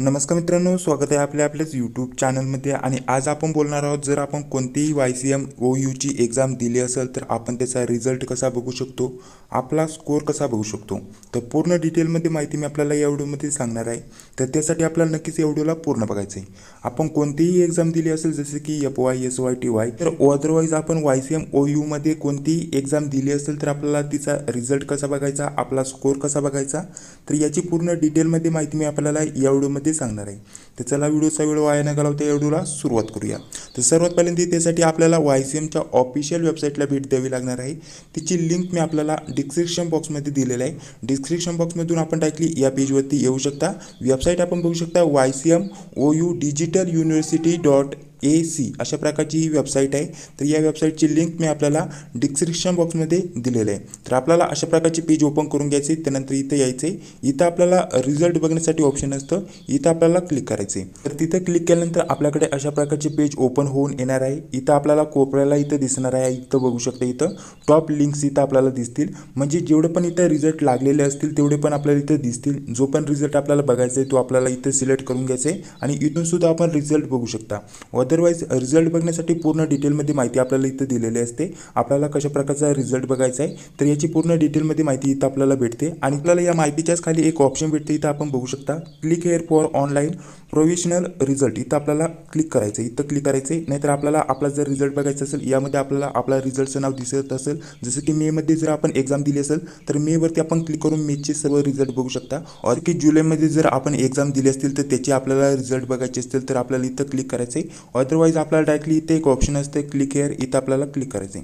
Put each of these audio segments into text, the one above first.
नमस्कार मित्रांनो स्वागत आहे आपल्या आपल्याच यूट्यूब चॅनलमध्ये आणि आज आपण बोलणार आहोत जर आपण कोणतीही वाय सी एम ओ यूची एक्झाम दिली असेल तर आपण त्याचा रिझल्ट कसा बघू शकतो आपला स्कोअर कसा बघू शकतो तर पूर्ण डिटेलमध्ये माहिती मी आपल्याला या व्हिडिओमध्ये सांगणार आहे तर त्यासाठी आपल्याला नक्कीच या व्हिडिओला पूर्ण बघायचं आहे आपण कोणतीही एक्झाम दिली असेल जसे की F Y S Y T Y तर अदरवाईज आपण वाय सी एम ओ यूमध्ये कोणतीही एक्झाम दिली असेल तर आपल्याला तिचा रिझल्ट कसा बघायचा आपला स्कोअर कसा बघायचा तर याची पूर्ण डिटेलमध्ये माहिती मी आपल्याला या व्हिडिओमध्ये सांगणार आहे तर चला व्हिडिओचा वेळ वाया न घालवता व्हिडिओला सुरुवात करूया तो सर्वात पहिल्यांदा त्यासाठी आपल्याला वाय सी एमच्या ऑफिशियल वेबसाईटला भेट दी लगन है तिच् लिंक मैं आपल्याला डिस्क्रिप्शन बॉक्स में दिल्ली है डिस्क्रिप्शन बॉक्समधून आपण डायरेक्टली या पेजवरती येऊ शकता वेबसाइट अपन बढ़ू शकता Y C M O U digital university dot A C अशा प्रकार की वेबसाइट है तो यह वेबसाइट की लिंक मैं आपल्याला डिस्क्रिप्शन में दिल्ली है तो आपल्याला अशा प्रकार की पेज ओपन करूँ घ्यायचे त्यानंतर इतना यायचे इथं आपल्याला ऑप्शन अत इथं आपल्याला क्लिक कराएं तिथे तिथं क्लिक केल्यानंतर आपल्याकडे अशा प्रकारची पेज ओपन होऊन येणार आहे इथं आपल्याला कोपऱ्याला इथं दिसणार आहे इथं बघू शकता इथं टॉप लिंक्स इथं आपल्याला दिसतील म्हणजे जेवढे पण इथं रिझल्ट लागलेले असतील तेवढे पण आपल्याला इथं दिसतील जो पण रिझल्ट आपल्याला बघायचा आहे तो आपल्याला इथं सिलेक्ट करून घ्यायचा आहे आणि इथून सुद्धा आपण रिझल्ट बघू शकता अदरवाईज रिझल्ट बघण्यासाठी पूर्ण डिटेलमध्ये माहिती आपल्याला इथं दिलेली असते आपल्याला कशा प्रकारचा रिझल्ट बघायचा आहे तर याची पूर्ण डिटेलमध्ये माहिती इथं आपल्याला भेटते आणि आपल्याला या माहितीच्याच खाली एक ऑप्शन भेटते इथं आपण बघू शकता click here for online provisional result इथं आपल्याला क्लिक करायचं इथं क्लिक करायचं करायचे नाहीतर आपल्याला आपला जर रिझल्ट बघायचा असेल यामध्ये आपल्याला आपला रिझल्टचं नाव दिसत असेल जसं की मेमध्ये जर आपण एक्झाम दिली असेल तर मेवरती आपण क्लिक करून मेचे सर्व रिझल्ट बघू शकता और की जुलैमध्ये जर आपण एक्झाम दिली असतील तर त्याचे आपल्याला रिझल्ट बघायचे असतील तर आपल्याला इथं क्लिक करायचे अदरवाईज आपल्याला डायरेक्टली इथे एक ऑप्शन असते क्लिक हेअर इथं आपल्याला क्लिक करायचे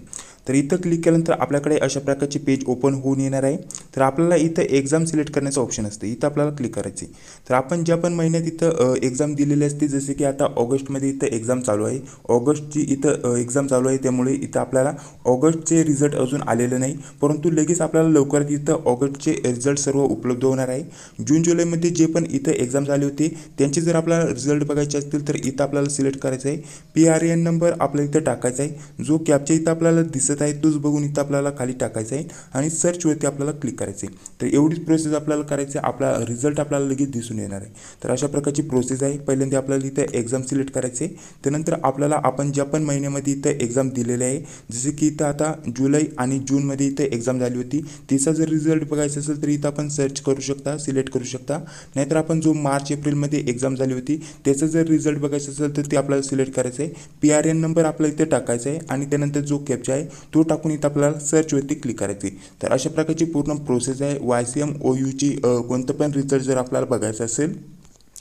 तर इथं क्लिक केल्यानंतर आपल्याकडे अशा प्रकारची पेज ओपन होऊन येणार आहे तर आपल्याला इथं एक्झाम सिलेक्ट करण्याचं ऑप्शन असते इथं आपल्याला क्लिक करायचे तर आपण ज्या पण महिन्यात इथं एक्झाम दिलेली असते जसे की आता ऑगस्टमध्ये इथं एक्झाम चालू आहे ऑगस्टची इथं एक्झाम चालू आहे त्यामुळे इथं आपल्याला ऑगस्टचे रिझल्ट अजून आलेले नाही परंतु लगेच आपल्याला लवकरात इथं ऑगस्टचे रिझल्ट सर्व उपलब्ध होणार आहे जून जुलैमध्ये जे पण इथं एक्झाम झाले होते त्यांचे जर आपल्याला रिझल्ट बघायचे असतील तर इथं आपल्याला सिलेक्ट करायचं आहे पी आर एन नंबर आपल्याला इथं टाकायचा आहे जो कॅपच्या इथं आपल्याला दिसत दिसत आहे तोच बघून इथं आपल्याला खाली टाकायचं आहे आणि सर्चवरती आपल्याला क्लिक करायचं आहे तर एवढीच प्रोसेस आपल्याला करायची आहे आपला रिझल्ट आपल्याला लगेच दिसून येणार आहे तर अशा प्रकारची प्रोसेस आहे पहिल्यांदा आपल्याला इथं एक्झाम सिलेक्ट करायचे त्यानंतर आपल्याला आपण ज्या पण महिन्यामध्ये इथं एक्झाम दिलेली आहे जसे की इथं आता जुलै आणि जूनमध्ये इथं एक्झाम झाली होती तिचा जर रिझल्ट बघायचा असेल तर इथं आपण सर्च करू शकता सिलेक्ट करू शकता नाहीतर आपण जो मार्च एप्रिलमध्ये एक्झाम झाली होती त्याचा जर रिझल्ट बघायचा असेल तर ते आपल्याला सिलेक्ट करायचं आहे पी आर एन नंबर आपल्याला इथे टाकायचा आहे आणि त्यानंतर जो कॅप्चा आहे तो टाकून इथं आपल्याला सर्चवरती क्लिक करायची तर अशा प्रकारची पूर्ण प्रोसेस आहे वाय सी एम ओ यूची कोणतं पण रिझल्ट जर आपल्याला बघायचं असेल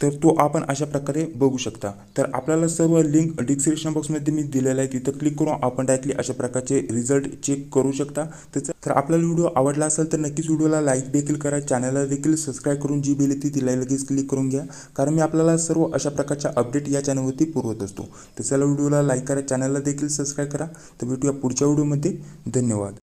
तर तो आपण अशा प्रकारे बघू शकता तर आपल्याला सर्व लिंक डिस्क्रिप्शन बॉक्समध्ये मी दिलेला आहे तिथं क्लिक करून आपण डायरेक्टली अशा प्रकारचे रिझल्ट चेक करू शकता तसं तर आपल्याला व्हिडिओ आवडला असेल तर नक्कीच व्हिडिओला लाईक देखील करा चॅनलला देखील सबस्क्राईब करून जी बिल येते तिला लगेच क्लिक करून घ्या कारण मी आपल्याला सर्व अशा प्रकारच्या अपडेट या चॅनलवरती पुरवत असतो तर चला व्हिडिओला लाईक करा चॅनलला देखील सबस्क्राईब करा तर भेटूया पुढच्या व्हिडिओमध्ये धन्यवाद